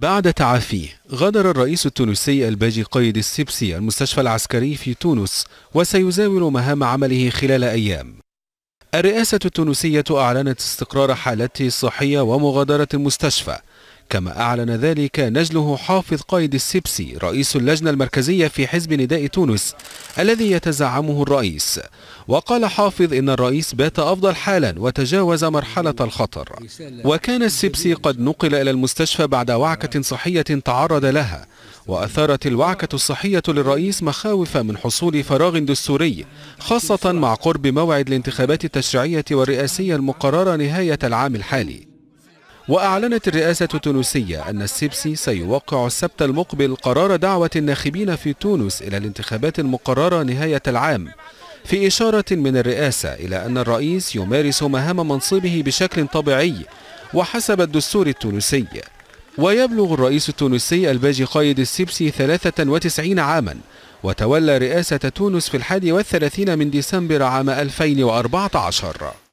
بعد تعافيه غادر الرئيس التونسي الباجي قايد السبسي المستشفى العسكري في تونس وسيزاول مهام عمله خلال أيام الرئاسة التونسية أعلنت استقرار حالته الصحية ومغادرة المستشفى كما أعلن ذلك نجله حافظ قائد السبسي رئيس اللجنة المركزية في حزب نداء تونس الذي يتزعمه الرئيس وقال حافظ إن الرئيس بات أفضل حالا وتجاوز مرحلة الخطر وكان السبسي قد نقل إلى المستشفى بعد وعكة صحية تعرض لها وأثارت الوعكة الصحية للرئيس مخاوف من حصول فراغ دستوري خاصة مع قرب موعد الانتخابات التشريعية والرئاسية المقررة نهاية العام الحالي وأعلنت الرئاسة التونسية أن السيبسي سيوقع السبت المقبل قرار دعوة الناخبين في تونس إلى الانتخابات المقررة نهاية العام في إشارة من الرئاسة إلى أن الرئيس يمارس مهام منصبه بشكل طبيعي وحسب الدستور التونسي ويبلغ الرئيس التونسي الباجي قايد السبسي 93 عاما وتولى رئاسة تونس في الحادي والثلاثين من ديسمبر عام 2014